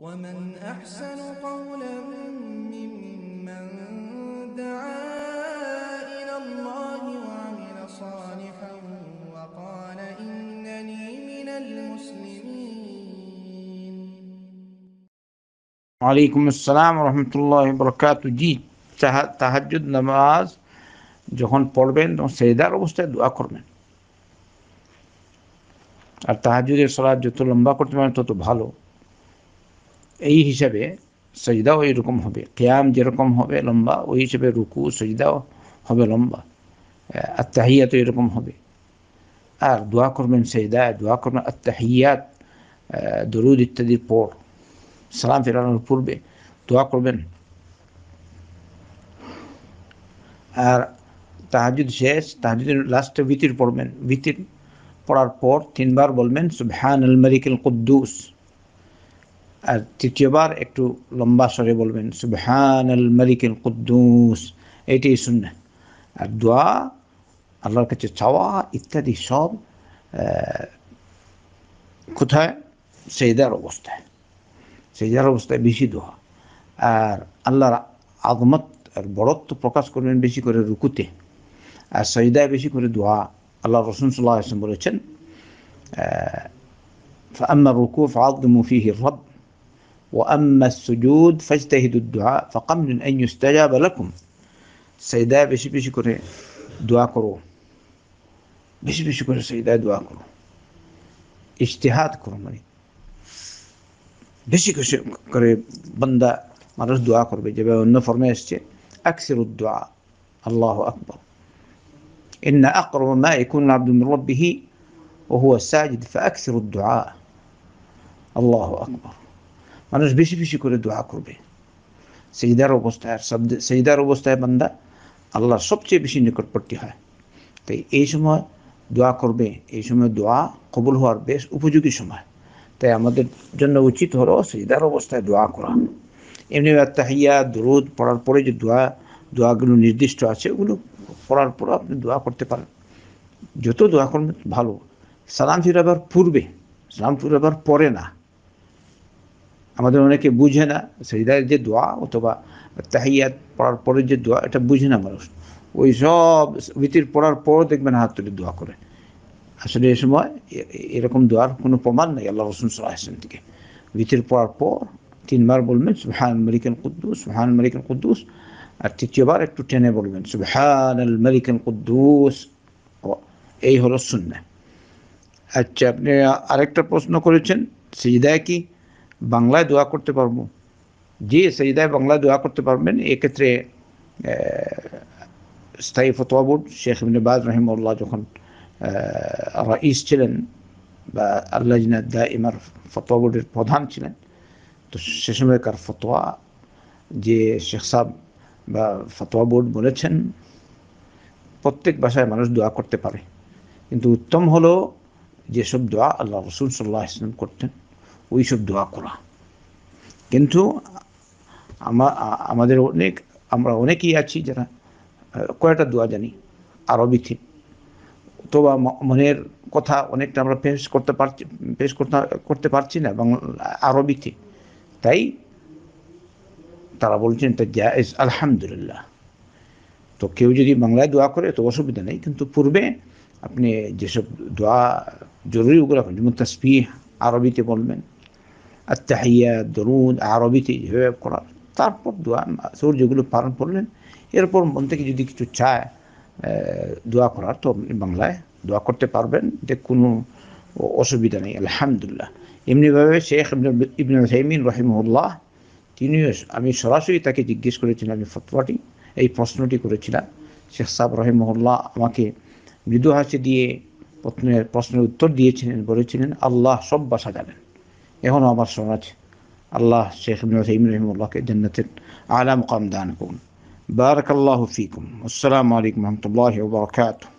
ومن أحسن قولا ممن دعا إلى الله وعمل صالحا وقال إنني من المسلمين عليكم السلام ورحمة الله وبركاته جي تهجد نماز যখন পড়বেন তখন সেদার অবস্থায় দোয়া করবেন আর তাহাজুদের সলাদ যত লম্বা করতে পারেন তত ভালো এই হিসাবে সজদাও এরকম হবে ক্যাম যেরকম হবে লম্বা ওই হিসাবে রুকু সজদাও হবে লম্বা আত্মাহিয়া এরকম হবে আর দোয়া করবেন সেজদা দোয়া করবেন আত্মাহিয়াত দরুদ ইত্যাদির পর সালাম ফেরানোর পূর্বে দোয়া করবেন আর তাহাজুদ শেষ তাহাজুদের লাস্টে ভিতির পড়বেন ভিতির পড়ার পর তিনবার বলবেন সুবহান আল মালিক কুদ্দুস আর তৃতীয়বার একটু লম্বা স্বরে বলবেন সুবহান আল মালিক আল কুদ্দুস এটি সুন্না আর দোয়া আল্লাহর কাছে চাওয়া ইত্যাদি সব কোথায় সেইদার অবস্থায় সেইদার অবস্থায় বেশি দোয়া আর আল্লাহর আগমত আর বড়ত্ব প্রকাশ করবেন বেশি করে রুকুতে আর সৈদায় বেশি করে দোয়া আল্লাহ রসুন সাল্লাহ বলেছেন فأما রুকু فعظموا فيه الرب وأما السجود فاجتهدوا الدعاء فقبل أن يستجاب لكم سيدا بشي بشكر دعاء كرو بشي بشكر سيدا دعاء كرو اجتهاد كرو مري بشي شكر بندا مرش دعاء كرو بجبه النفر ميشتي أكثر الدعاء الله أكبر إن أقرب ما يكون العبد من ربه وهو ساجد فأكثر الدعاء الله أكبر মানুষ বেশি বেশি করে দোয়া করবে সেইদার অবস্থায় আর সেইদার অবস্থায় বান্দা আল্লাহর সবচেয়ে বেশি নিকটবর্তী হয় তাই এই সময় দোয়া করবে এই সময় দোয়া কবুল হওয়ার বেশ উপযোগী সময় তাই আমাদের জন্য উচিত হলো সেইদার অবস্থায় দোয়া করা এমনি হাইয়া দরুদ পড়ার পরে যে দোয়া দোয়াগুলো নির্দিষ্ট আছে ওগুলো পড়ার পর আপনি দোয়া করতে পারেন যত দোয়া করবেন ভালো সালাম ফিরাবার পূর্বে সালাম ফিরাবার পরে না আমাদের অনেকে বুঝে না সেইদার যে দোয়া অথবা তাহিয়াত পড়ার পরে যে দোয়া এটা বুঝে না মানুষ ওই সব ভিতির পড়ার পর দেখবেন হাত তুলে দোয়া করে আসলে এ সময় এরকম দোয়ার কোনো প্রমাণ নেই আল্লাহ রসুন সাল্লাহাম থেকে ভিতির পড়ার পর তিনবার বলবেন সুহান মালিকান কুদ্দুস সুহান মালিকান কুদ্দুস আর তৃতীয়বার একটু টেনে বলবেন সুহান আল মালিকান কুদ্দুস এই হলো শূন্য আচ্ছা আপনি আরেকটা প্রশ্ন করেছেন সিজদায় কি বাংলায় দোয়া করতে পারবো যে সেজদায় বাংলায় দোয়া করতে পারবেন এক্ষেত্রে স্থায়ী ফতোয়া বোর্ড শেখ মিনবাজ রহিমুল্লাহ যখন ইস ছিলেন বা আল্লাহ জিনাদ্দা ইমার ফতোয়া বোর্ডের প্রধান ছিলেন তো সে সময়কার ফতোয়া যে শেখ সাহ বা ফতোয়া বোর্ড বলেছেন প্রত্যেক ভাষায় মানুষ দোয়া করতে পারে কিন্তু উত্তম হলো যেসব দোয়া আল্লাহ রসুল সাল্লাহ ইসলাম করতেন ওইসব দোয়া করা কিন্তু আমাদের অনেক আমরা অনেকেই আছি যারা কয়েকটা দোয়া জানি আরবিতে অথবা মনের কথা অনেকটা আমরা পেশ করতে পারছি পেশ করতে করতে পারছি না বাংলা আরবিতে তাই তারা বলছেন তা জায়েজ আলহামদুলিল্লাহ তো কেউ যদি বাংলায় দোয়া করে তো অসুবিধা নেই কিন্তু পূর্বে আপনি যেসব দোয়া জরুরি ওগুলো যেমন তাসপিহ আরবিতে বলবেন আত্তাহিয়া দরুদ আরবিতে এভাবে করার তারপর দোয়া যেগুলো পালন করলেন এরপর মন থেকে যদি কিছু চায় দোয়া করার তো বাংলায় দোয়া করতে পারবেন যে কোনো অসুবিধা নেই আলহামদুলিল্লাহ এমনিভাবে শেখ ইবন সাইমিন রহিমুল্লাহ তিনিও আমি সরাসরি তাকে জিজ্ঞেস করেছিলাম আমি ফতোয়াটি এই প্রশ্নটি করেছিলাম শেখ সাহ রহিমুল্লাহ আমাকে মৃদু হাসি দিয়ে প্রশ্নের প্রশ্নের উত্তর দিয়েছিলেন বলেছিলেন আল্লাহ সব বাসা জানেন يهون ما برسورته الله شيخ ابن عثيمين رحمه الله كجنة على مقام دانكم بارك الله فيكم والسلام عليكم ورحمة الله وبركاته